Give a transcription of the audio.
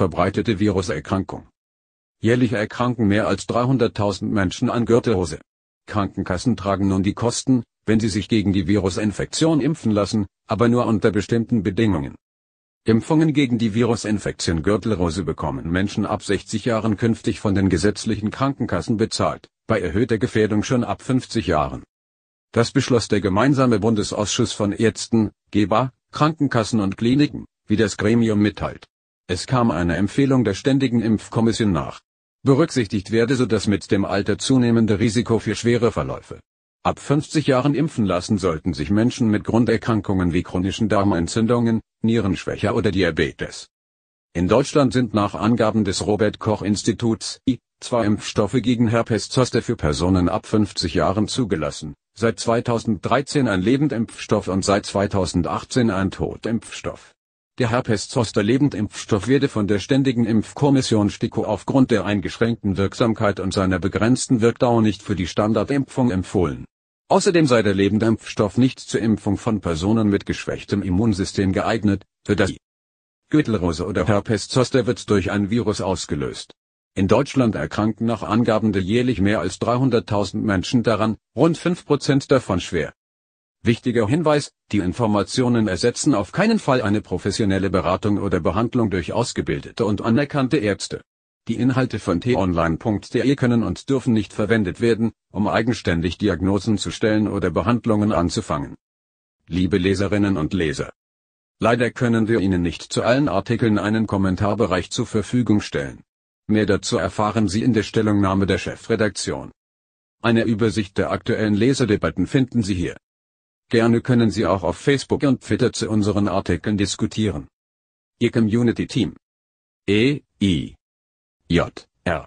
verbreitete Viruserkrankung. Jährlich erkranken mehr als 300.000 Menschen an Gürtelrose. Krankenkassen tragen nun die Kosten, wenn sie sich gegen die Virusinfektion impfen lassen, aber nur unter bestimmten Bedingungen. Impfungen gegen die Virusinfektion Gürtelrose bekommen Menschen ab 60 Jahren künftig von den gesetzlichen Krankenkassen bezahlt, bei erhöhter Gefährdung schon ab 50 Jahren. Das beschloss der gemeinsame Bundesausschuss von Ärzten, Geber, Krankenkassen und Kliniken, wie das Gremium mitteilt. Es kam eine Empfehlung der Ständigen Impfkommission nach. Berücksichtigt werde so das mit dem Alter zunehmende Risiko für schwere Verläufe. Ab 50 Jahren impfen lassen sollten sich Menschen mit Grunderkrankungen wie chronischen Darmentzündungen, Nierenschwäche oder Diabetes. In Deutschland sind nach Angaben des Robert Koch Instituts I, zwei Impfstoffe gegen Herpes Zoster für Personen ab 50 Jahren zugelassen, seit 2013 ein Lebendimpfstoff und seit 2018 ein Totimpfstoff. Der Herpeszoster Lebendimpfstoff werde von der Ständigen Impfkommission STIKO aufgrund der eingeschränkten Wirksamkeit und seiner begrenzten Wirkdauer nicht für die Standardimpfung empfohlen. Außerdem sei der Lebendimpfstoff nicht zur Impfung von Personen mit geschwächtem Immunsystem geeignet, für das Gürtelrose oder Herpeszoster wird durch ein Virus ausgelöst. In Deutschland erkranken nach Angaben der jährlich mehr als 300.000 Menschen daran, rund 5% davon schwer. Wichtiger Hinweis, die Informationen ersetzen auf keinen Fall eine professionelle Beratung oder Behandlung durch ausgebildete und anerkannte Ärzte. Die Inhalte von t-online.de können und dürfen nicht verwendet werden, um eigenständig Diagnosen zu stellen oder Behandlungen anzufangen. Liebe Leserinnen und Leser. Leider können wir Ihnen nicht zu allen Artikeln einen Kommentarbereich zur Verfügung stellen. Mehr dazu erfahren Sie in der Stellungnahme der Chefredaktion. Eine Übersicht der aktuellen Leserdebatten finden Sie hier. Gerne können Sie auch auf Facebook und Twitter zu unseren Artikeln diskutieren. Ihr Community Team. E, I, J, R.